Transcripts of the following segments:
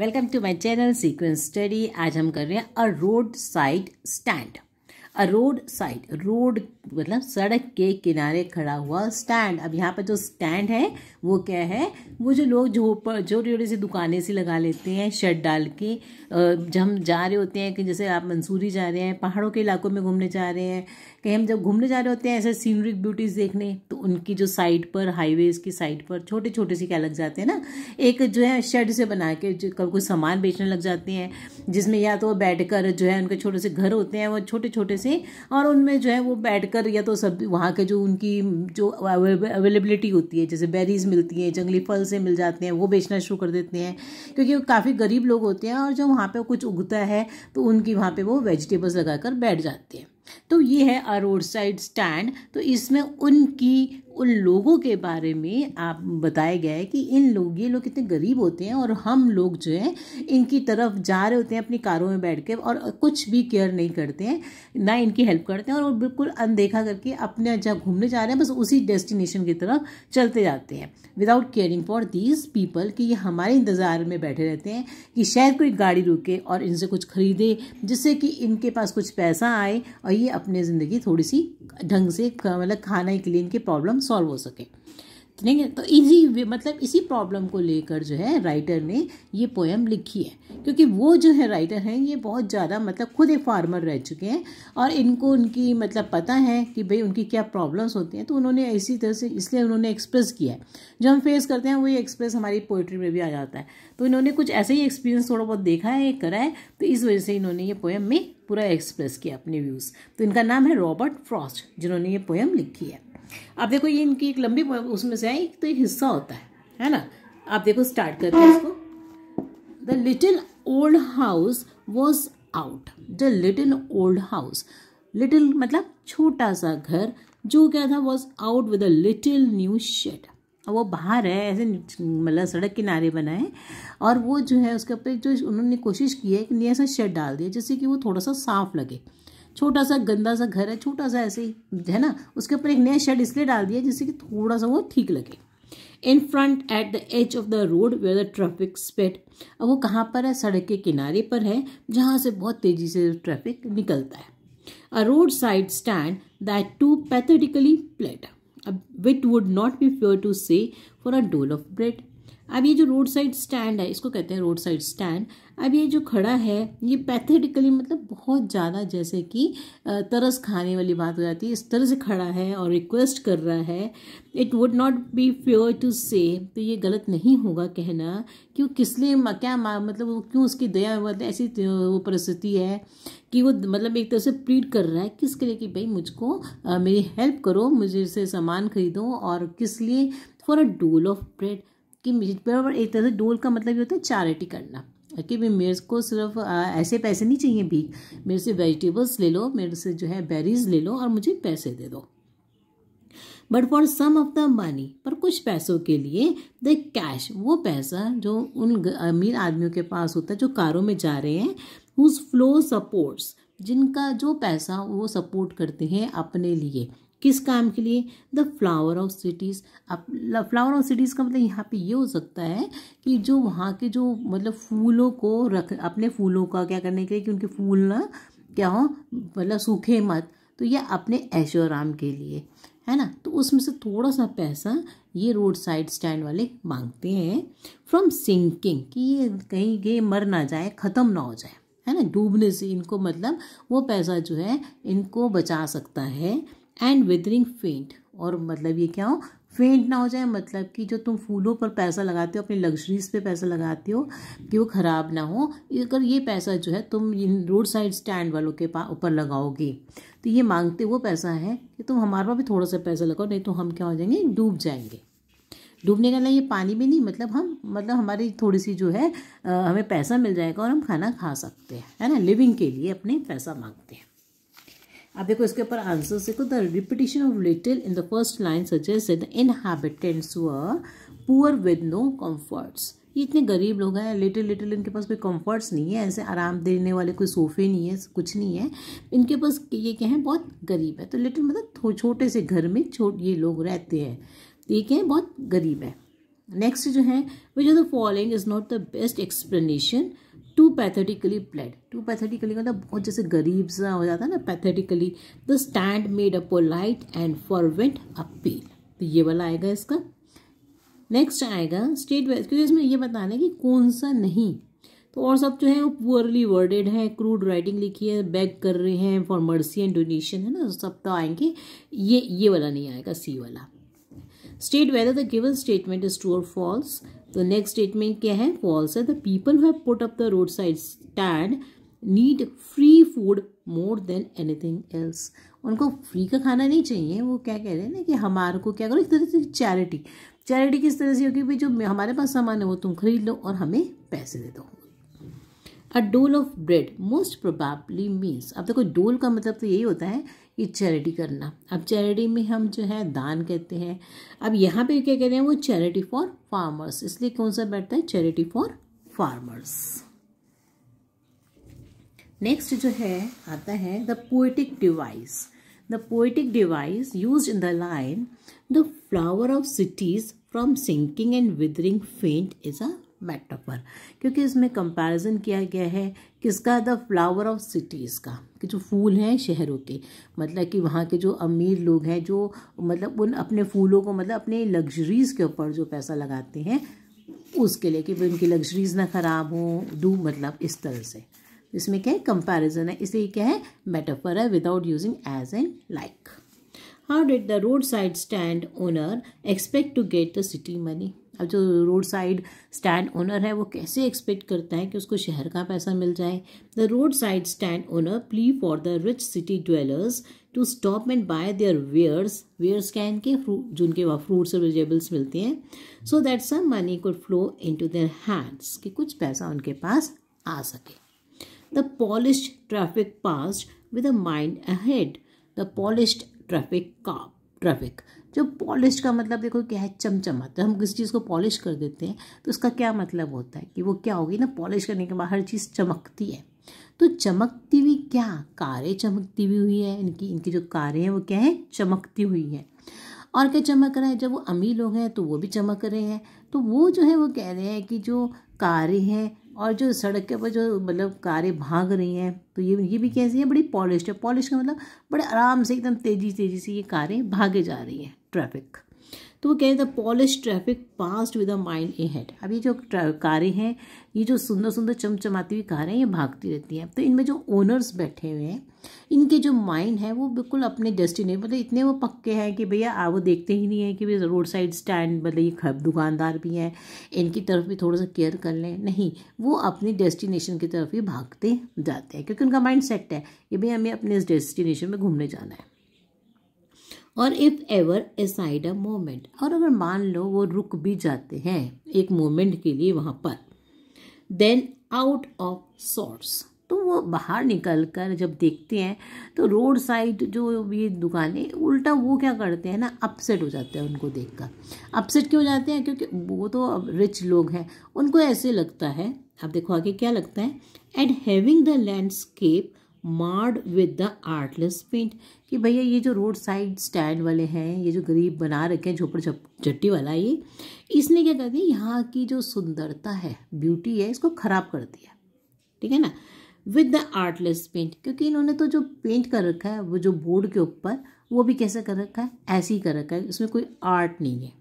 Welcome to my channel sequence study आज हम कर रहे हैं a road side stand a road side road मतलब सड़क के किनारे खड़ा हुआ स्टैंड अब यहाँ पर जो स्टैंड है वो क्या है वो जो लोग झोपड़ जो छोटी सी दुकानें से लगा लेते हैं शेड डाल के जब हम जा रहे होते हैं कि जैसे आप मंसूरी जा रहे हैं पहाड़ों के इलाकों में घूमने जा रहे हैं कहीं हम जब घूमने जा रहे होते हैं ऐसे सीनरिक ब्यूटीज़ देखने तो उनकी जो साइड पर हाईवेज़ की साइड पर छोटे छोटे से क्या लग जाते हैं ना एक जो है शेड से बना के कभी कोई सामान बेचने लग जाते हैं जिसमें या तो बैठ कर जो है उनके छोटे से घर होते हैं वो छोटे छोटे से और उनमें जो है वो बैठ कर या तो सब वहाँ के जो उनकी जो अवेलेबिलिटी होती है जैसे बेरीज मिलती हैं जंगली फल से मिल जाते हैं वो बेचना शुरू कर देते हैं क्योंकि काफ़ी गरीब लोग होते हैं और जब वहाँ पर कुछ उगता है तो उनकी वहाँ पर वो वेजिटेबल्स लगा कर बैठ जाते हैं तो ये है आ रोड साइड स्टैंड तो इसमें उनकी उन लोगों के बारे में आप बताया गया है कि इन लोग ये लोग कितने गरीब होते हैं और हम लोग जो हैं इनकी तरफ जा रहे होते हैं अपनी कारों में बैठ के और कुछ भी केयर नहीं करते हैं ना इनकी हेल्प करते हैं और बिल्कुल अनदेखा करके अपने जहाँ घूमने जा रहे हैं बस उसी डेस्टिनेशन की तरफ चलते जाते हैं without caring for these people कि ये हमारे इंतज़ार में बैठे रहते हैं कि शायद कोई गाड़ी रुके और इनसे कुछ खरीदे जिससे कि इनके पास कुछ पैसा आए और ये अपनी ज़िंदगी थोड़ी सी ढंग से मतलब खाना के लिए इनके प्रॉब्लम सॉल्व हो सके ठीक है तो इजी मतलब इसी प्रॉब्लम को लेकर जो है राइटर ने ये पोएम लिखी है क्योंकि वो जो है राइटर हैं ये बहुत ज़्यादा मतलब खुद एक फार्मर रह चुके हैं और इनको उनकी मतलब पता है कि भाई उनकी क्या प्रॉब्लम्स होती हैं तो उन्होंने इसी तरह से इसलिए उन्होंने एक्सप्रेस किया है जो हम फेस करते हैं वही एक्सप्रेस हमारी पोइट्री में भी आ जाता है तो इन्होंने कुछ ऐसे ही एक्सपीरियंस थोड़ा बहुत देखा है करा है तो इस वजह से इन्होंने ये पोएम में पूरा एक्सप्रेस किया अपने व्यूज़ तो इनका नाम है रॉबर्ट फ्रॉस्ट जिन्होंने ये पोएम लिखी है आप देखो ये इनकी एक लंबी उसमें से है एक तो एक हिस्सा होता है है ना आप देखो स्टार्ट करते हैं इसको the little old house was out the little old house little मतलब छोटा सा घर जो क्या था was out with a little new shed वो बाहर है ऐसे मतलब सड़क किनारे बना है और वो जो है उसके ऊपर जो उन्होंने कोशिश की है कि नया सा शेड डाल दिया जिससे कि वो थोड़ा सा साफ लगे छोटा सा गंदा सा घर है छोटा सा ऐसे ही है ना उसके ऊपर एक नया शेड इसलिए डाल दिया जिससे कि थोड़ा सा वो ठीक लगे in front at the edge of the road where the traffic sped अब वो कहाँ पर है सड़क के किनारे पर है जहाँ से बहुत तेज़ी से ट्रैफिक निकलता है a road side stand that too pathetically plate अब it would not be fair to say for a dole of bread अब ये जो रोड साइड स्टैंड है इसको कहते हैं रोड साइड स्टैंड अब ये जो खड़ा है ये पैथेटिकली मतलब बहुत ज़्यादा जैसे कि तरस खाने वाली बात हो जाती है इस तरह से खड़ा है और रिक्वेस्ट कर रहा है it would not be fair to say तो ये गलत नहीं होगा कहना कि वो किस लिए क्या मतलब वो क्यों उसकी दया मतलब ऐसी वो परिस्थिति है कि वो मतलब एक तरह से प्लीड कर रहा है किसके लिए कि भाई मुझको मेरी हेल्प करो मुझे से सामान खरीदो और किस लिए for a dole of bread कि बराबर एक तरह से डोल का मतलब ये होता है चैरिटी करना कि भाई मेरे को सिर्फ ऐसे पैसे नहीं चाहिए भी मेरे से वेजिटेबल्स ले लो मेरे से जो है बेरीज ले लो और मुझे पैसे दे दो but for some of the money पर कुछ पैसों के लिए द कैश वो पैसा जो उन अमीर आदमियों के पास होता है जो कारों में जा रहे हैं हुज फ्लो सपोर्ट्स जिनका जो पैसा वो सपोर्ट करते हैं अपने लिए किस काम के लिए द फ्लावर ऑफ सिटीज़ अब फ्लावर ऑफ सिटीज़ का मतलब यहाँ पे ये हो सकता है कि जो वहाँ के जो मतलब फूलों को रख अपने फूलों का क्या करने के लिए कि उनके फूल ना क्या हो मतलब सूखे मत तो यह अपने आराम के लिए है ना तो उसमें से थोड़ा सा पैसा ये रोड साइड स्टैंड वाले मांगते हैं फ्रॉम सिंकिंग कि ये कहीं ये मर ना जाए ख़त्म ना हो जाए है ना डूबने से इनको मतलब वो पैसा जो है इनको बचा सकता है एंड विदरिंग फेंट और मतलब ये क्या हो फेंट ना हो जाए मतलब कि जो तुम फूलों पर पैसा लगाते हो अपनी लग्जरीज पे पैसा लगाते हो कि वो ख़राब ना हो अगर ये पैसा जो है तुम रोड साइड स्टैंड वालों के पा ऊपर लगाओगे तो ये मांगते वो पैसा है कि तुम हमारे पास भी थोड़ा सा पैसा लगाओ नहीं तो हम क्या हो जाएंगे डूब जाएंगे डूबने का मतलब ये पानी में नहीं मतलब हम मतलब हमारी थोड़ी सी जो है आ, हमें पैसा मिल जाएगा और हम खाना खा सकते हैं है ना लिविंग के लिए अपने पैसा मांगते हैं अब देखो इसके ऊपर आंसर देखो the repetition of little in the first line suggest the inhabitants poor with no comforts ये इतने गरीब लोग हैं लिटिल लिटिल इनके पास कोई कंफर्ट्स नहीं है ऐसे आराम देने वाले कोई सोफे नहीं है कुछ नहीं है इनके पास ये क्या है बहुत गरीब है तो लिटिल मतलब छोटे से घर में छोट ये लोग रहते हैं तो ये क्या है बहुत गरीब है नेक्स्ट जो है which of the following is not the best explanation to pathetically plead to pathetically मतलब बहुत जैसे गरीब सा हो जाता है ना pathetically the stand made a polite and fervent appeal तो ये वाला आएगा इसका नेक्स्ट आएगा स्टेट वाइज क्योंकि इसमें ये बताना है कि कौन सा नहीं तो और सब जो है वो पुअरली वर्डेड है क्रूड राइटिंग लिखी है बैग कर रहे हैं फॉर मर्सी एंड डोनेशन है ना तो सब तो आएंगे ये ये वाला नहीं आएगा सी वाला state whether the given statement is true और फॉल्स तो नेक्स्ट स्टेटमेंट क्या है फॉल्स है the people have put up the road side stand need free food more than anything else उनको फ्री का खाना नहीं चाहिए वो क्या कह रहे हैं ना कि हमारे को क्या करो इस तरह से चैरिटी चैरिटी किस तरह से होगी भाई जो हमारे पास सामान है वो तुम खरीद लो और हमें पैसे दे दो a dole of bread most probably means अब देखो डोल का मतलब तो यही होता है ये चैरिटी करना अब चैरिटी में हम जो है दान कहते हैं अब यहाँ पे क्या कह रहे हैं वो चैरिटी फॉर फार्मर्स इसलिए कौन सा बैठता है चैरिटी फॉर फार्मर्स नेक्स्ट जो है आता है the poetic device the poetic device use in the line the flower of cities from sinking and withering faint is a matter पर क्योंकि इसमें कंपैरिजन किया गया है किसका द फ्लावर ऑफ सिटीज़ का कि जो फूल हैं शहरों के मतलब कि वहाँ के जो अमीर लोग हैं जो मतलब उन अपने फूलों को मतलब अपने लग्जरीज़ के ऊपर जो पैसा लगाते हैं उसके लिए कि वो उनकी लग्जरीज़ ना ख़राब हों दू मतलब इस तरह से इसमें क्या है कंपेरिजन है इसलिए क्या है मेटाफर है without using as an like how did the road side stand owner expect to get the city money अब जो रोड साइड स्टैंड ओनर है वो कैसे एक्सपेक्ट करता है कि उसको शहर का पैसा मिल जाए the road side stand owner plea for the rich city dwellers to stop and buy their wares wares क्या इनके जो उनके वहाँ फ्रूट्स और वेजिटेबल्स मिलते हैं so that some money could flow into their hands कि कुछ पैसा उनके पास आ सके the polish traffic pass with a mind ahead the polish traffic का ट्रैफिक जो पॉलिश का मतलब देखो क्या है तो हम किसी चीज़ को पॉलिश कर देते हैं तो उसका क्या मतलब होता है कि वो क्या होगी ना पॉलिश करने के बाद हर चीज़ चमकती है तो चमकती हुई क्या कारें चमकती हुई हुई है इनकी इनकी जो कारें हैं वो क्या है चमकती हुई हैं और क्या चमक रहा है जब वो अमीर लोग हैं तो वो भी चमक रहे हैं तो वो जो है वो कह रहे हैं कि जो कारें हैं और जो सड़क के ऊपर जो मतलब कारें भाग रही हैं तो ये ये भी कैसी है बड़ी पॉलिश है पॉलिश का मतलब बड़े आराम से एकदम तेज़ी तेज़ी से ये कारें भागे जा रही हैं ट्रैफिक तो वो कह रहे थे polish traffic past with a mile ahead अब ये जो कारें हैं ये जो सुंदर सुंदर चमचमाती हुई कारें हैं ये भागती रहती हैं तो इनमें जो ओनर्स बैठे हुए हैं इनके जो माइंड है वो बिल्कुल अपने डेस्टिनेशन मतलब इतने वो पक्के हैं कि भैया वो देखते ही नहीं है कि भैया रोड साइड स्टैंड मतलब ये दुकानदार भी हैं इनकी तरफ भी थोड़ा सा केयर कर लें नहीं वो अपने डेस्टिनेशन की तरफ ही भागते जाते हैं क्योंकि उनका माइंड सेट है कि भैया हमें अपने इस डेस्टिनेशन में घूमने जाना है और if ever aside a moment और अगर मान लो वो रुक भी जाते हैं एक मोमेंट के लिए वहाँ पर देन आउट ऑफ सॉर्ट्स तो वो बाहर निकल कर जब देखते हैं तो रोड साइड जो ये दुकानें उल्टा वो क्या करते हैं ना अपसेट हो जाते हैं उनको देख कर अपसेट क्यों हो जाते हैं क्योंकि वो तो रिच लोग हैं उनको ऐसे लगता है अब देखो आगे क्या लगता है and having the landscape marred with the artless paint कि भैया ये जो रोड साइड स्टैंड वाले हैं ये जो गरीब बना रखे हैं झोपड़ झट्टी वाला ये इसने क्या कर दिया यहाँ की जो सुंदरता है ब्यूटी है इसको ख़राब कर दिया ठीक है ना विद द आर्टलेस पेंट क्योंकि इन्होंने तो जो पेंट कर रखा है वो जो बोर्ड के ऊपर वो भी कैसे कर रखा है ऐसे ही कर रखा है उसमें कोई आर्ट नहीं है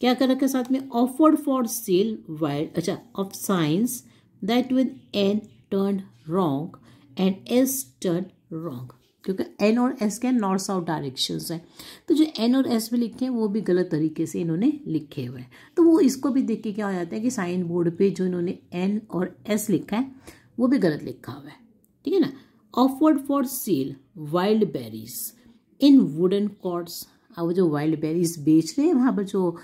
क्या कर रखा है साथ में ऑफर्ड फॉर सेल वाइल्ड अच्छा of signs that with N turn wrong and S turn wrong क्योंकि एन और एस के नॉर्थ साउथ डायरेक्शन है तो जो एन और एस में लिखे हैं वो भी गलत तरीके से इन्होंने लिखे हुए हैं तो वो इसको भी देख के क्या हो जाता है कि साइन बोर्ड पे जो इन्होंने एन और एस लिखा है वो भी गलत लिखा हुआ है ठीक है ना offered for sale wild berries in wooden cords अब जो वाइल्ड बेरीज बेच रहे हैं वहाँ पर जो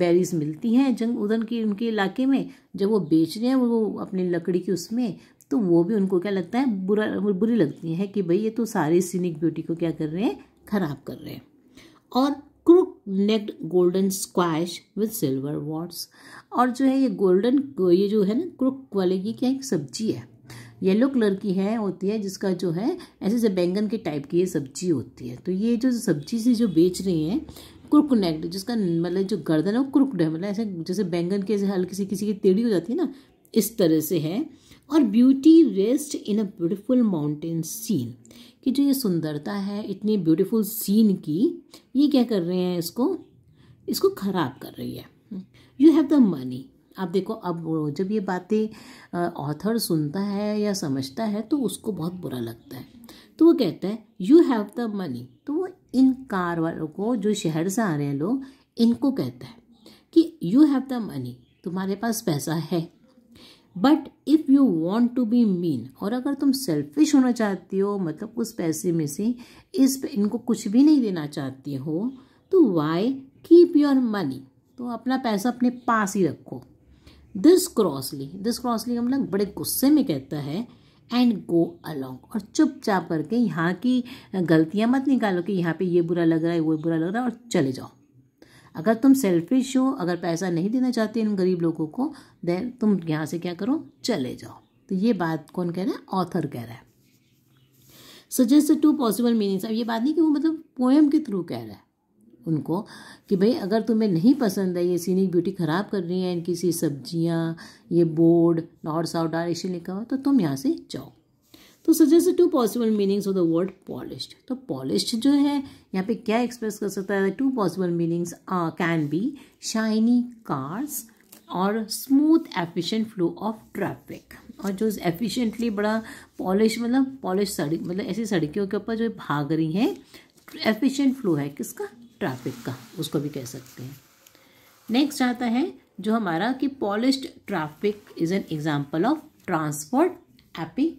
बेरीज मिलती हैं जंग उधन की उनके इलाके में जब वो बेच रहे हैं वो अपनी लकड़ी की उसमें तो वो भी उनको क्या लगता है बुरा बुरी लगती है कि भाई ये तो सारी सीनिक ब्यूटी को क्या कर रहे हैं ख़राब कर रहे हैं और crook necked golden squash with silver warts और जो है ये गोल्डन ये जो है ना क्रूक वाले की क्या एक सब्जी है येलो कलर की है होती है जिसका जो है ऐसे जैसे बैंगन के टाइप की ये सब्जी होती है तो ये जो सब्जी से जो बेच रही हैं क्रुक नेक्ड जिसका मतलब जो गर्दन है वो क्रुकड है मतलब ऐसे जैसे बैंगन के ऐसे हल्की सी किसी की टेढ़ी हो जाती है ना इस तरह से है और beauty rest in a beautiful mountain scene कि जो ये सुंदरता है इतनी ब्यूटिफुल सीन की ये क्या कर रहे हैं इसको इसको ख़राब कर रही है यू हैव द मनी आप देखो अब जब ये बातें ऑथर सुनता है या समझता है तो उसको बहुत बुरा लगता है तो वो कहता है यू हैव द मनी तो वो इन कार वालों को जो शहर से आ रहे हैं लोग इनको कहता है कि यू हैव द मनी तुम्हारे पास पैसा है but if you want to be mean और अगर तुम सेल्फिश होना चाहती हो मतलब उस पैसे में से इस पे इनको कुछ भी नहीं देना चाहती हो तो वाई कीप योर मनी तो अपना पैसा अपने पास ही रखो दिस क्रॉसली दिस क्रॉसली हम लोग बड़े गुस्से में कहता है एंड गो अलॉन्ग और चुपचाप करके यहाँ की गलतियाँ मत निकालो कि यहाँ पे ये बुरा लग रहा है वो बुरा लग रहा है और चले जाओ अगर तुम सेल्फिश हो अगर पैसा नहीं देना चाहते इन गरीब लोगों को देन तुम यहाँ से क्या करो चले जाओ तो ये बात कौन कह रहा है ऑथर कह रहा है सजेस्ट टू पॉसिबल मीनिंग्स अब ये बात नहीं कि वो मतलब पोएम के थ्रू कह रहा है उनको कि भाई अगर तुम्हें नहीं पसंद है ये सीनिक ब्यूटी ख़राब कर रही है इनकी सी सब्जियाँ ये बोर्ड नॉर्थ साउथ डायरेक्शन लिखा हुआ तो तुम यहाँ से जाओ तो suggest two possible meanings of the word polished तो पॉलिश्ड जो है यहाँ पे क्या एक्सप्रेस कर सकता है two possible meanings can be shiny cars और smooth efficient flow of traffic और जो एफिशिएंटली बड़ा पॉलिश मतलब पॉलिश सड़क मतलब ऐसी सड़कियों के ऊपर जो भाग रही हैं एफिशिएंट फ्लो है किसका ट्रैफिक का उसको भी कह सकते हैं नेक्स्ट आता है जो हमारा कि polish traffic is an example of transport एपी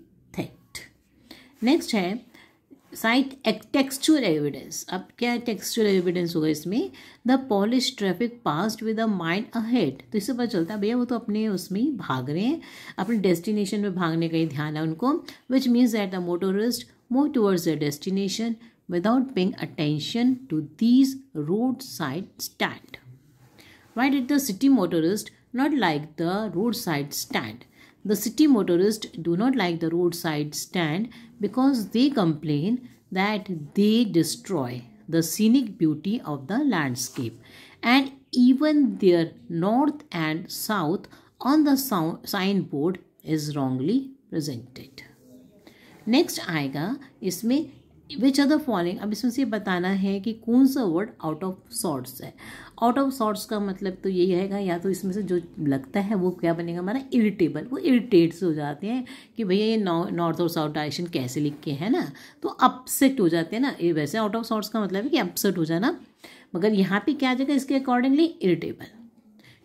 नेक्स्ट है साइट टेक्सचुअल एविडेंस अब क्या टेक्सचुअल एविडेंस होगा इसमें the polish traffic past with a mind ahead तो इससे पता चलता है भैया वो तो अपने उसमें भाग रहे हैं अपने डेस्टिनेशन में भागने का ही ध्यान है उनको which means that the motorist move towards the destination without paying attention to these road side stand white it the city motorist not like the road side stand The city motorists do not like the roadside stand because they complain that they destroy the scenic beauty of the landscape and even their north and south on the signboard is wrongly presented. Next, आएगा इसमें which are the following अब इसमें से बताना है कि कौन सा वर्ड आउट ऑफ सॉर्ट्स है आउट ऑफ सॉर्ट्स का मतलब तो यही रहेगा या तो इसमें से जो लगता है वो क्या बनेगा हमारा इरिटेबल वो इरिटेट्स हो जाते हैं कि भैया ये नॉर्थ और साउथ डायरेक्शन कैसे लिख के है ना तो अपसेट हो जाते हैं ना ये वैसे आउट ऑफ सॉर्ट्स का मतलब है कि अपसेट हो जाना मगर यहाँ पे क्या आ जाएगा इसके accordingly irritable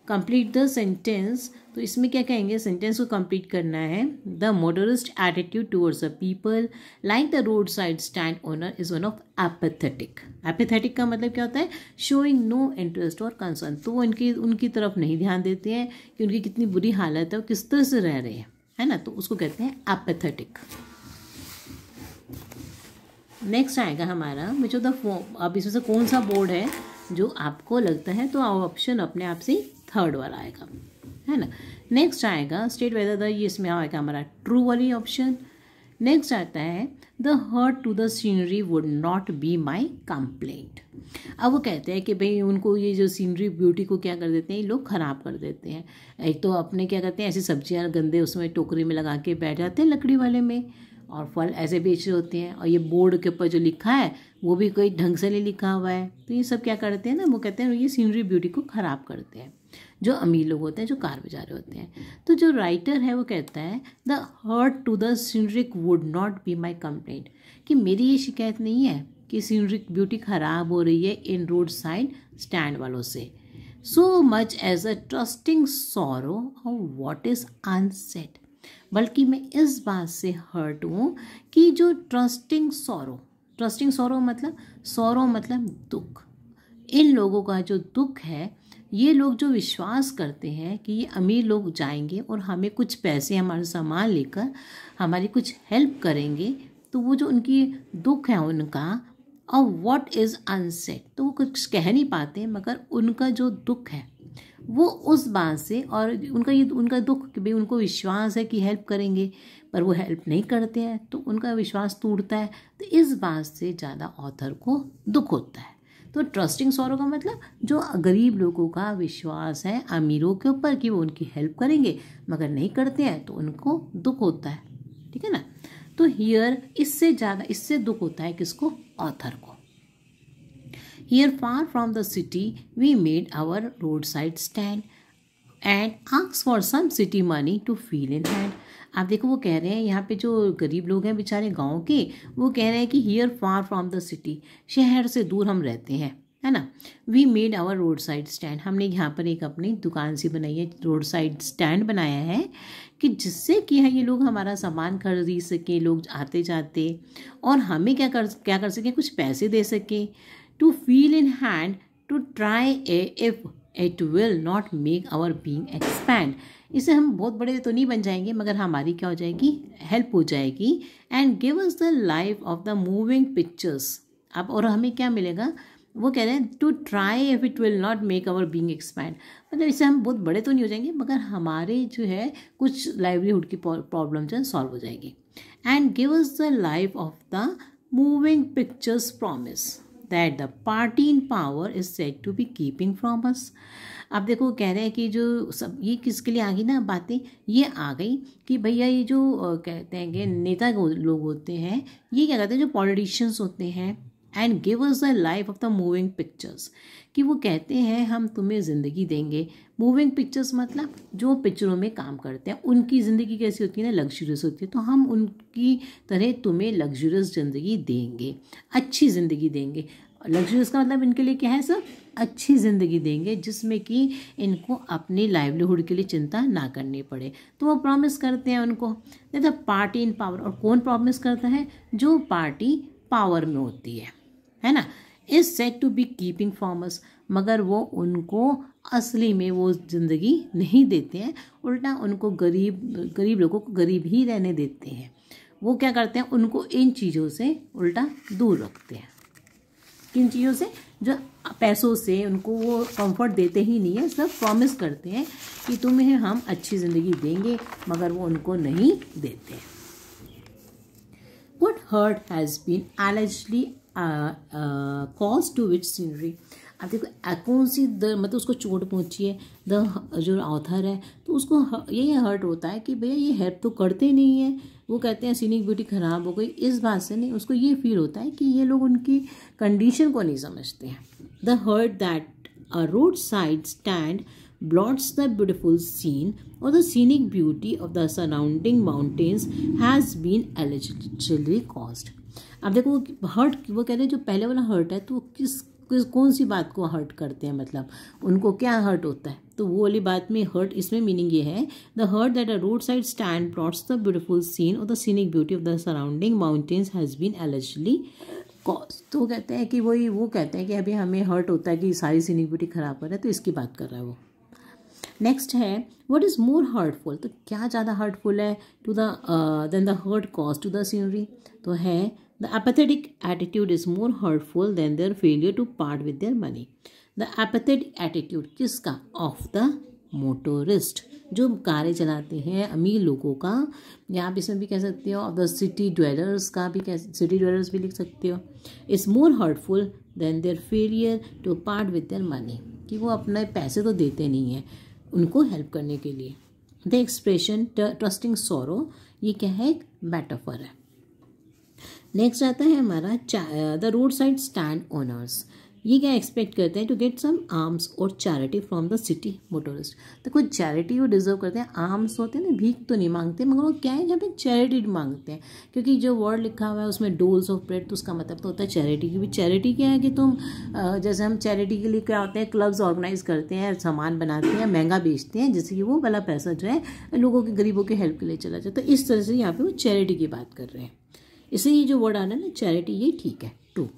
complete the sentence तो इसमें क्या कहेंगे सेंटेंस को कंप्लीट करना है the modest attitude towards the people like the road side stand owner is one of apathetic apathetic का मतलब क्या होता है शोइंग नो इंटरेस्ट और कंसर्न तो वो इनकी उनकी तरफ नहीं ध्यान देते हैं कि उनकी कितनी बुरी हालत है वो किस तरह से रह रहे हैं है ना तो उसको कहते हैं एपेथेटिक नेक्स्ट आएगा हमारा मुझे द फॉर्म अब इसमें से कौन सा बोर्ड है जो आपको लगता है तो ऑप्शन अपने आप से थर्ड वाला आएगा है ना नेक्स्ट आएगा स्टेट वेदर द ये इसमें आएगा हमारा ट्रू वाली ऑप्शन नेक्स्ट आता है the hurt to the scenery would not be my complaint अब वो कहते हैं कि भाई उनको ये जो सीनरी ब्यूटी को क्या कर देते हैं ये लोग ख़राब कर देते हैं एक तो अपने क्या करते हैं ऐसी सब्जियां गंदे उसमें टोकरी में लगा के बैठ जाते हैं लकड़ी वाले में और फल ऐसे बेच रहे होते हैं और ये बोर्ड के ऊपर जो लिखा है वो भी कोई ढंग से नहीं लिखा हुआ है तो ये सब क्या करते हैं ना वो कहते हैं ये सीनरी ब्यूटी को ख़राब करते हैं जो अमीर लोग होते हैं जो कार बजा रहे होते हैं तो जो राइटर है वो कहता है the hurt to the scenic would not be my complaint कि मेरी ये शिकायत नहीं है कि सीनरिक ब्यूटी खराब हो रही है इन रोड साइड स्टैंड वालों से so much as a trusting sorrow what is unsaid बल्कि मैं इस बात से हर्ट हूँ कि जो ट्रस्टिंग सोरो ट्रस्टिंग सोरो मतलब सोरो मतलब दुख इन लोगों का जो दुख है ये लोग जो विश्वास करते हैं कि ये अमीर लोग जाएंगे और हमें कुछ पैसे हमारा सामान लेकर हमारी कुछ हेल्प करेंगे तो वो जो उनकी दुख है उनका और वॉट इज़ अनसेट तो वो कुछ कह नहीं पाते मगर उनका जो दुख है वो उस बात से और उनका ये उनका दुख कि भाई उनको विश्वास है कि हेल्प करेंगे पर वो हेल्प नहीं करते हैं तो उनका विश्वास टूटता है तो इस बात से ज़्यादा ऑथर को दुख होता है तो ट्रस्टिंग सौरों का मतलब जो गरीब लोगों का विश्वास है अमीरों के ऊपर कि वो उनकी हेल्प करेंगे मगर नहीं करते हैं तो उनको दुख होता है ठीक है ना तो हियर इससे ज़्यादा इससे दुख होता है किसको ऑथर को here far from the city we made our road side stand and ask for some city money to feel in hand आप देखो वो कह रहे हैं यहाँ पे जो गरीब लोग हैं बेचारे गाँव के वो कह रहे हैं कि here far from the city शहर से दूर हम रहते हैं है ना we made our road side stand हमने यहाँ पर एक अपनी दुकान सी बनाई है रोड साइड स्टैंड बनाया है कि जिससे कि हाँ, ये लोग हमारा सामान खरीद सकें लोग आते जाते और हमें क्या कर क्या कर सकें कुछ पैसे दे सकें to feel in hand to try a if it will not make our being expand इसे हम बहुत बड़े तो नहीं बन जाएंगे मगर हमारी क्या हो जाएगी हेल्प हो जाएगी and give us the life of the moving pictures अब और हमें क्या मिलेगा वो कह रहे हैं to try if it will not make our being expand मतलब इससे हम बहुत बड़े तो नहीं हो जाएंगे मगर हमारे जो है कुछ लाइवलीहुड की प्रॉब्लम जो है सॉल्व हो जाएगी and give us the life of the moving pictures promise that the party in power is set to be keeping from us अब देखो कह रहे हैं कि जो सब ये किसके लिए आ गई ना बातें ये आ गई कि भैया ये जो कहते हैं कि नेता लोग होते हैं ये क्या कहते हैं जो पॉलिटिशियंस होते हैं and give us the life of the moving pictures कि वो कहते हैं हम तुम्हें ज़िंदगी देंगे मूविंग पिक्चर्स मतलब जो पिक्चरों में काम करते हैं उनकी ज़िंदगी कैसी होती है ना लग्जूरियस होती है तो हम उनकी तरह तुम्हें लग्जूरियस ज़िंदगी देंगे अच्छी ज़िंदगी देंगे लग्जरीज का मतलब इनके लिए क्या है सर अच्छी ज़िंदगी देंगे जिसमें कि इनको अपनी लाइवलीहुड के लिए चिंता ना करनी पड़े तो वो प्रॉमिस करते हैं उनको नहीं तो पार्टी इन पावर और कौन प्रॉमिस करता है जो पार्टी पावर में होती है है ना is set to be keeping from us मगर वो उनको असली में वो ज़िंदगी नहीं देते हैं उल्टा उनको गरीब गरीब लोगों को गरीब ही रहने देते हैं वो क्या करते हैं उनको इन चीज़ों से उल्टा दूर रखते हैं किन चीज़ों से जो पैसों से उनको वो कंफर्ट देते ही नहीं है सब प्रॉमिस करते हैं कि तुम्हें हम अच्छी ज़िंदगी देंगे मगर वो उनको नहीं देते what hurt has been allegedly caused to which scenery अब देखो कौन सी द मतलब उसको चोट पहुंची है द जो ऑथर है तो उसको ये हर्ट होता है कि भैया ये हेल्प तो करते नहीं है वो कहते हैं सीनिक ब्यूटी खराब हो गई इस बात से नहीं उसको ये फील होता है कि ये लोग उनकी कंडीशन को नहीं समझते हैं the hurt that a road side stand blots the beautiful scene और the scenic beauty of the surrounding mountains has been allegedly caused अब देखो हर्ट वो कहते हैं जो पहले वाला हर्ट है तो किस किस कौन सी बात को हर्ट करते हैं मतलब उनको क्या हर्ट होता है तो वो वाली बात में हर्ट इसमें मीनिंग ये है the hurt that a road side stand plots the beautiful scene और the scenic beauty of the surrounding mountains has been allegedly caused तो कहते हैं कि वही वो कहते हैं कि अभी हमें हर्ट होता है कि सारी सीनिक ब्यूटी खराब हो रहा है तो इसकी बात कर रहा है वो नेक्स्ट है वट इज़ मोर हर्टफुल तो क्या ज़्यादा हर्टफुल है to than the hurt cause to the scenery तो है the apathetic attitude is more hurtful than their failure to part with their money the apathetic attitude किसका of the motorist जो कारें चलाते हैं अमीर लोगों का या आप इसमें भी कह सकते हो ऑफ द सिटी ड्वेलर्स का भी कह सिटी ड्वेलर्स भी लिख सकते हो it's more hurtful than their failure to part with their money कि वो अपने पैसे तो देते नहीं हैं उनको हेल्प करने के लिए द एक्सप्रेशन ट्रस्टिंग सोरो ये क्या है एक मेटाफर है नेक्स्ट आता है हमारा the road side stand owners ये क्या एक्सपेक्ट करते हैं टू गेट सम आर्म्स और charity from the city motorist तो कुछ चैरिटी वो डिजर्व करते हैं आर्म्स होते हैं ना भीख तो नहीं मांगते मगर वो क्या है जहाँ पे चैरिटी मांगते हैं क्योंकि जो वर्ड लिखा हुआ है उसमें डोल्स ऑफ ब्रेड तो उसका मतलब तो होता है चैरिटी क्योंकि चैरिटी क्या है कि तुम जैसे हम चैरिटी के लिए क्या होते हैं क्लब्स ऑर्गेनाइज करते हैं सामान बनाते हैं महंगा बेचते हैं जिससे कि वो वाला पैसा जो है लोगों के गरीबों के हेल्प के लिए चला जाए तो इस तरह से यहाँ पर वो चैरिटी की बात कर रहे हैं इसलिए ये जो वर्ड आ रहा है ना चैरिटी ये ठीक है टू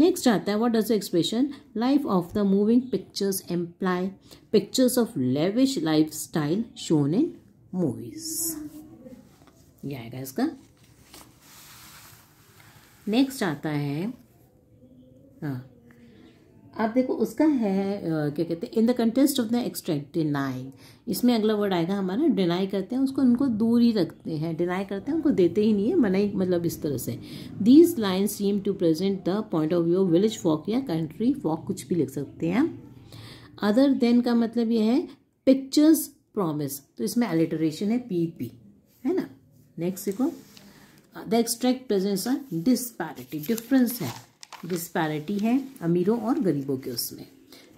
नेक्स्ट आता है what does expression life of the moving pictures employ pictures of lavish life style shown in movies ये आएगा इसका नेक्स्ट आता है हाँ आप देखो उसका है क्या कहते हैं in the context of the extract nine इसमें अगला वर्ड आएगा हमारा डिनाई करते हैं उसको उनको दूर ही रखते हैं डिनाई करते हैं उनको देते ही नहीं है मनाई मतलब इस तरह से these line seem to present the point of view village folk या कंट्री फॉक कुछ भी लिख सकते हैं अदर देन का मतलब ये है पिक्चर्स प्रॉमिस तो इसमें एलिटरेशन है पी पी है ना नेक्स्ट देखो the extract presence of disparity difference है डिस्पैरिटी है अमीरों और गरीबों के उसमें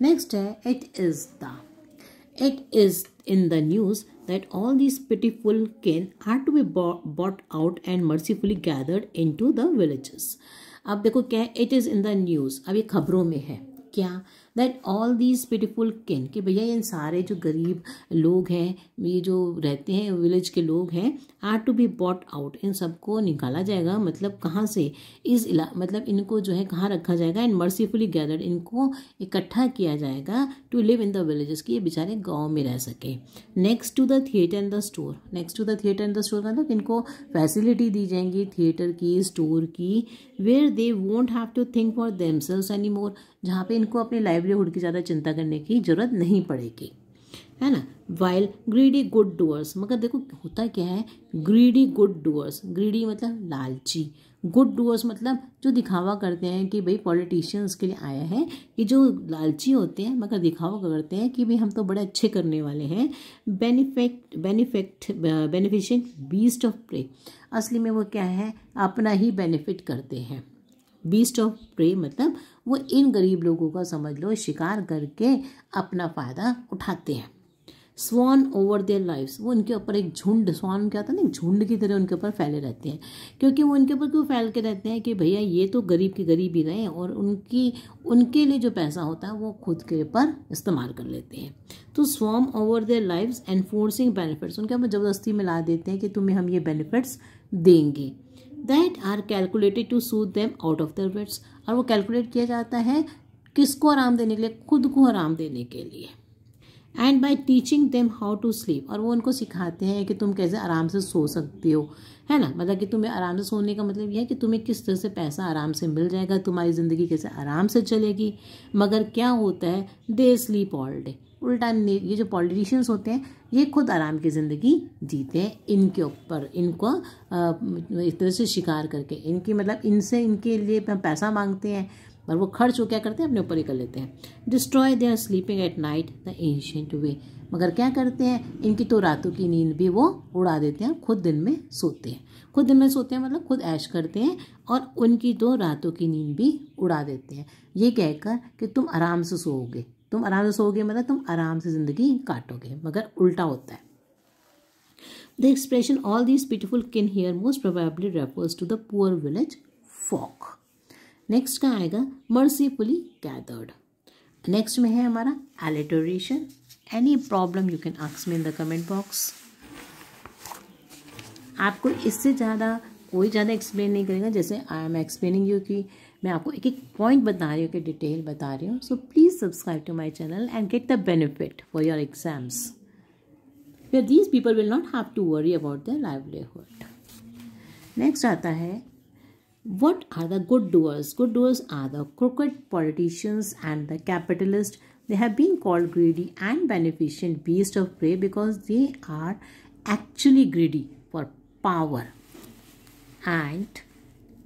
नेक्स्ट है it is the It is in the news that all these pitiful kin are to be bought out and mercifully gathered into the villages. अब देखो क्या It is in the news. अब ये खबरों में है क्या दैट ऑल दीज पिटिफुल किन कि भैया इन सारे जो गरीब लोग हैं ये जो रहते हैं विलेज के लोग हैं are to be bought out इन सबको निकाला जाएगा मतलब कहाँ से इस इला मतलब इनको जो है कहाँ रखा जाएगा एंड मर्सीफुली गैदर्ड इनको इकट्ठा किया जाएगा to live in the villages कि ये बेचारे गाँव में रह सके next to the theatre and the store next to the theatre and the store मतलब इनको फैसिलिटी दी जाएंगी थिएटर की स्टोर की where they won't have to think for themselves any more जहाँ पर इनको अपने लाइवलीहुड की ज़्यादा चिंता करने की ज़रूरत नहीं पड़ेगी है ना वाइल ग्रीडी गुड डूअर्स मगर देखो होता क्या है ग्रीडी गुड डूअर्स ग्रीडी मतलब लालची गुड डूअर्स मतलब जो दिखावा करते हैं कि भाई पॉलिटिशियंस के लिए आया है कि जो लालची होते हैं मगर दिखावा करते हैं कि भाई हम तो बड़े अच्छे करने वाले हैं benefact benefact beneficent beast of prey असली में वो क्या है अपना ही बेनिफिट करते हैं बीस्ट ऑफ प्रे मतलब वो इन गरीब लोगों का समझ लो शिकार करके अपना फ़ायदा उठाते हैं स्वान ओवर देयर लाइफ्स वो उनके ऊपर एक झुंड स्वान क्या था ना झुंड की तरह उनके ऊपर फैले रहते हैं क्योंकि वो उनके ऊपर क्यों फैल के रहते हैं कि भैया ये तो गरीब के गरीब ही रहे और उनकी उनके लिए जो पैसा होता है वो खुद के ऊपर इस्तेमाल कर लेते हैं तो swarm over their lives and forcing benefits उनके ऊपर ज़बरदस्ती मिला देते हैं कि तुम्हें हम ये बेनिफिट्स देंगे that are calculated to soothe them out of their wits और वो कैलकुलेट किया जाता है किसको आराम देने के लिए खुद को आराम देने के लिए and by teaching them how to sleep और वो उनको सिखाते हैं कि तुम कैसे आराम से सो सकते हो है ना मतलब कि तुम्हें आराम से सोने का मतलब यह है कि तुम्हें किस तरह से पैसा आराम से मिल जाएगा तुम्हारी ज़िंदगी कैसे आराम से चलेगी मगर क्या होता है दे स्लीप ऑल डे उल्टा ये जो पॉलिटिशियंस होते हैं ये खुद आराम की ज़िंदगी जीते हैं इनके ऊपर इनको इस तरह से शिकार करके इनकी मतलब इनसे इनके लिए पैसा मांगते हैं पर वो खर्च वो क्या करते हैं अपने ऊपर ही कर लेते हैं destroy their sleeping at night the ancient way मगर क्या करते हैं इनकी तो रातों की नींद भी वो उड़ा देते हैं खुद दिन में सोते हैं खुद दिन में सोते हैं मतलब खुद ऐश करते हैं और उनकी तो रातों की नींद भी उड़ा देते हैं ये कहकर कि तुम आराम से सोओगे तुम आराम से सोओगे मतलब तुम आराम से ज़िंदगी काटोगे मगर उल्टा होता है the expression all this beautiful kin here most probably refers to the poor village folk next का आएगा मर्सीफुली गैदर्ड नेक्स्ट में है हमारा alliteration any problem you can ask me in the comment box आपको इससे ज़्यादा कोई ज़्यादा एक्सप्लेन नहीं करेगा जैसे आई एम एक्सप्लेनिंग यू कि मैं आपको एक एक पॉइंट बता रही हूँ कि डिटेल बता रही हूँ so please subscribe to my channel and get the benefit for your exams these people will not have to worry about the livelihood next आता है What are the good doers? Good doers are the crooked politicians and the capitalists. They have been called greedy and beneficent beasts of prey because they are actually greedy for power and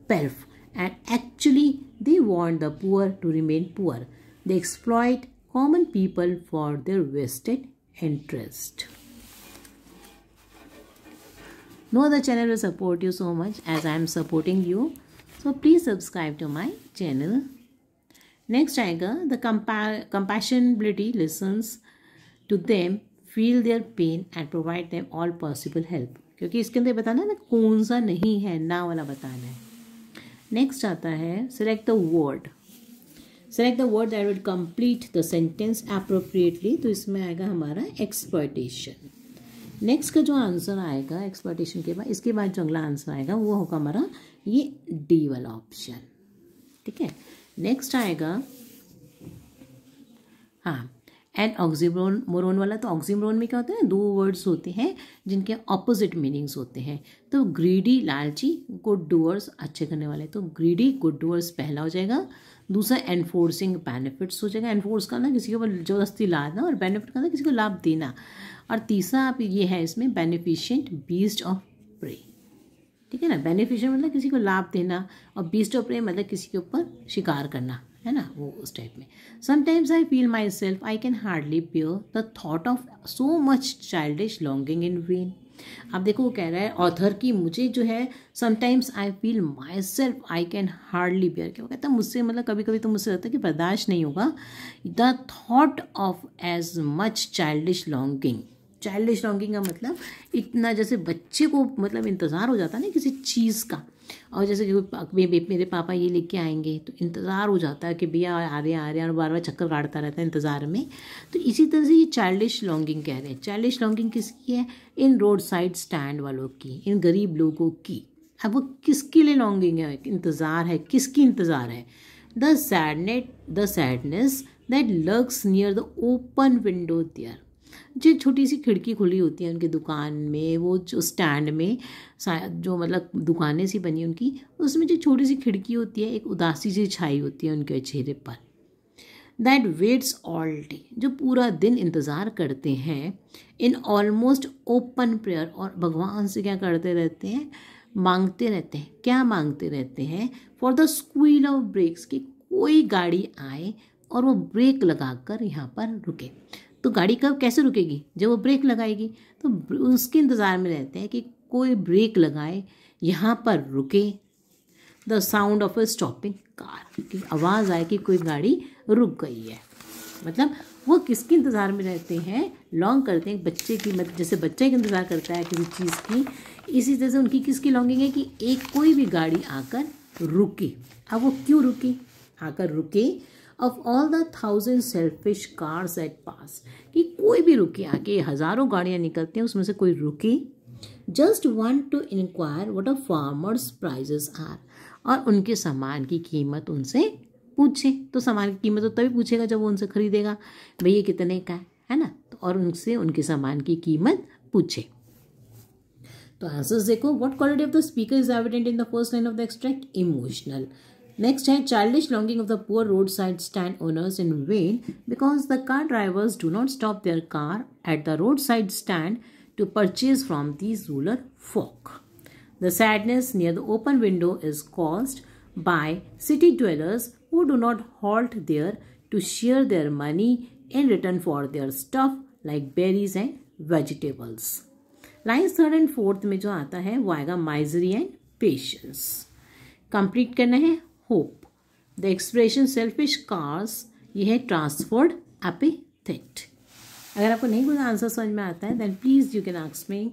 wealth and actually they want the poor to remain poor. They exploit common people for their vested interest. No other channel will support you so much as I am supporting you. So please subscribe to my channel next आएगा the compa compassionability lessons to them feel their pain and provide them all possible help क्योंकि इसके अंदर बताना है ना कौन सा नहीं है ना वाला बताना है नेक्स्ट आता है select the word select the word that will complete the sentence appropriately तो इसमें आएगा हमारा एक्सपर्टेशन नेक्स्ट का जो आंसर आएगा एक्सपर्टेशन के बाद इसके बाद जो अगला आंसर आएगा वो होगा हमारा ये डी वाला ऑप्शन ठीक है नेक्स्ट आएगा हाँ एन ऑक्सीमरोन मोरोन वाला तो ऑक्सीमरोन में क्या होता है दो वर्ड्स होते हैं जिनके ऑपोजिट मीनिंग्स होते हैं तो ग्रीडी लालची गुड डूअर्स अच्छे करने वाले तो ग्रीडी गुड डूअर्स पहला हो जाएगा दूसरा एनफोर्सिंग बेनिफिट्स हो जाएगा एनफोर्स करना किसी को जबरदस्ती लाना और बेनिफिट करना किसी को लाभ देना और तीसरा आप ये है इसमें बेनिफिशियंट बीस्ट ऑफ प्रे ठीक है ना बेनिफिशियल मतलब किसी को लाभ देना और बीस्ट ऑफ प्रे मतलब किसी के ऊपर शिकार करना है ना वो उस टाइप में sometimes I feel myself I can hardly pure the thought of so much childish longing in vain आप देखो वो कह रहा है ऑथर की मुझे जो है sometimes I feel myself I can hardly bear क्या वो कहता है मुझसे मतलब कभी कभी तो मुझसे लगता है कि बर्दाश्त नहीं होगा the thought of as much childish longing childish longing का मतलब इतना जैसे बच्चे को मतलब इंतज़ार हो जाता है ना किसी चीज़ का और जैसे कि मेरे पापा ये लेके आएंगे तो इंतज़ार हो जाता है कि भैया आ रहे आ रहे हैं और बार बार चक्कर काटता रहता है इंतज़ार में तो इसी तरह से ये चाइल्डिश लॉन्गिंग कह रहे हैं चाइल्डिश लॉन्गिंग किसकी है इन रोड साइड स्टैंड वालों की इन गरीब लोगों की अब वो किसके लिए लॉन्गिंग है इंतज़ार है किसकी इंतज़ार है the sadness the sadness that lurks near the open window there जो छोटी सी खिड़की खुली होती है उनकी दुकान में वो जो स्टैंड में जो मतलब दुकानें सी बनी उनकी उसमें जो छोटी सी खिड़की होती है एक उदासी सी छाई होती है उनके चेहरे पर दैट वेट्स ऑल डे जो पूरा दिन इंतज़ार करते हैं इन ऑलमोस्ट ओपन प्रेयर और भगवान से क्या करते रहते हैं मांगते रहते हैं क्या मांगते रहते हैं for the school of brakes कि कोई गाड़ी आए और वो ब्रेक लगाकर यहाँ पर रुके तो गाड़ी कब कैसे रुकेगी जब वो ब्रेक लगाएगी तो उसके इंतज़ार में रहते हैं कि कोई ब्रेक लगाए यहाँ पर रुके the sound of a stopping car की आवाज़ आए कि कोई गाड़ी रुक गई है मतलब वो किसके इंतज़ार में रहते हैं लॉन्ग करते हैं बच्चे की मतलब जैसे बच्चे का इंतज़ार करता है किसी चीज़ की इसी तरह से उनकी किसकी लॉन्गिंग है कि एक कोई भी गाड़ी आकर रुके अब वो क्यों रुके आकर रुके of all the thousand selfish cars at pass कि कोई भी रुके आगे हज़ारों गाड़ियां निकलती हैं उसमें से कोई रुके just one to inquire what a farmer's prices are और उनके सामान की कीमत उनसे पूछे तो सामान की कीमत तो तभी पूछेगा जब वो उनसे खरीदेगा भैया कितने का है है ना तो और उनसे उनके सामान की कीमत पूछे तो आंसर देखो what quality of the speaker is evident in the first line of the extract emotional Next है childish longing of the poor roadside stand owners in vain because the car drivers do not stop their car at the roadside stand to purchase from these ruler folk. The sadness near the open window is caused by city dwellers who do not halt there to share their money in return for their stuff like berries and vegetables. Line third and fourth, में जो आता है वो आएगा Complete and patience करना है hope the expression selfish cause ये है ट्रांसफोर्ड एपीथेट अगर आपको नहीं कुछ आंसर समझ में आता है देन प्लीज यू कैन आक्स मी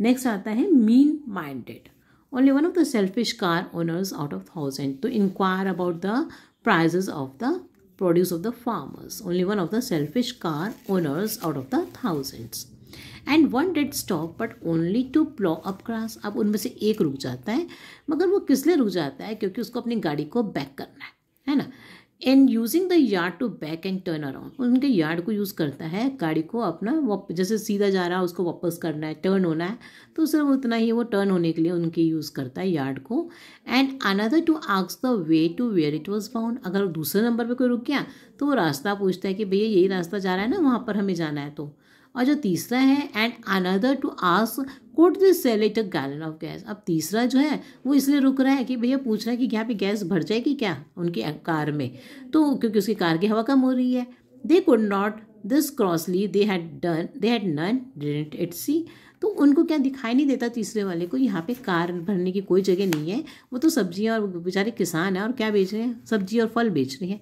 नेक्स्ट आता है mean minded only one of the selfish car owners out of thousand to inquire about the price of the produce of the farmers only one of the selfish car owners out of the thousands and one dead stop but only to plough up grass अब उनमें से एक रुक जाता है मगर वो किस लिए रुक जाता है क्योंकि उसको अपनी गाड़ी को बैक करना है है ना and using the yard to back and turn around उनके यार्ड को यूज़ करता है गाड़ी को अपना जैसे सीधा जा रहा है उसको वापस करना है टर्न होना है तो सिर्फ उतना ही वो टर्न होने के लिए उनके यूज़ करता है यार्ड को एंड अनदर टू आक्स the way to where it was found अगर दूसरे नंबर पर कोई रुक गया तो वो रास्ता पूछता है कि भैया यही रास्ता जा रहा है ना वहाँ पर हमें जाना है तो और जो तीसरा है and another to ask quote this sell it a gallon of gas अब तीसरा जो है वो इसलिए रुक रहा है कि भैया पूछ रहा है कि यहाँ पे गैस भर जाएगी क्या उनकी कार में तो क्योंकि उसकी कार की हवा कम हो रही है they could not this crossly they had done they had none didn't it see तो उनको क्या दिखाई नहीं देता तीसरे वाले को यहाँ पे कार भरने की कोई जगह नहीं है वो तो सब्जियाँ और बेचारे किसान हैं और क्या बेच रहे हैं सब्जी और फल बेच रहे हैं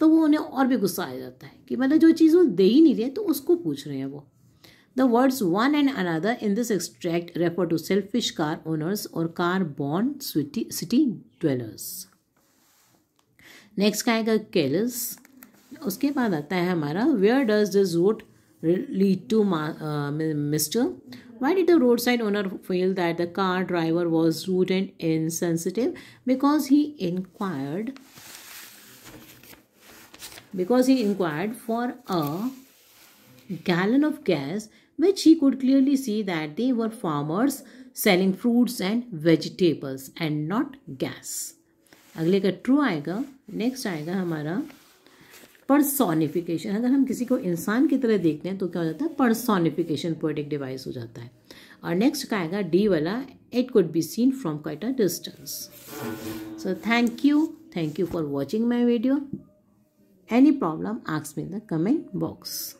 तो वो उन्हें और भी गुस्सा आ जाता है कि मतलब जो चीज़ वो दे ही नहीं रहे तो उसको पूछ रहे हैं वो the words one and another in this extract refer to selfish car owners और car born city dwellers next का आएगा केलस उसके बाद आता है हमारा where does this road lead to mister Y did the road roadside owner feel that the car driver was rude and insensitive because he inquired because he inquired for a gallon of gas which he could clearly see that they were farmers selling fruits and vegetables and not gas. अगले का true आएगा next आएगा हमारा personification अगर हम किसी को इंसान की तरह देखते हैं तो क्या हो जाता है पर्सोनिफिकेशन पोएटिक डिवाइस हो जाता है और नेक्स्ट का आएगा डी वाला it could be seen from quite a distance so thank you thank you for watching my video Any problem, ask me in the comment box.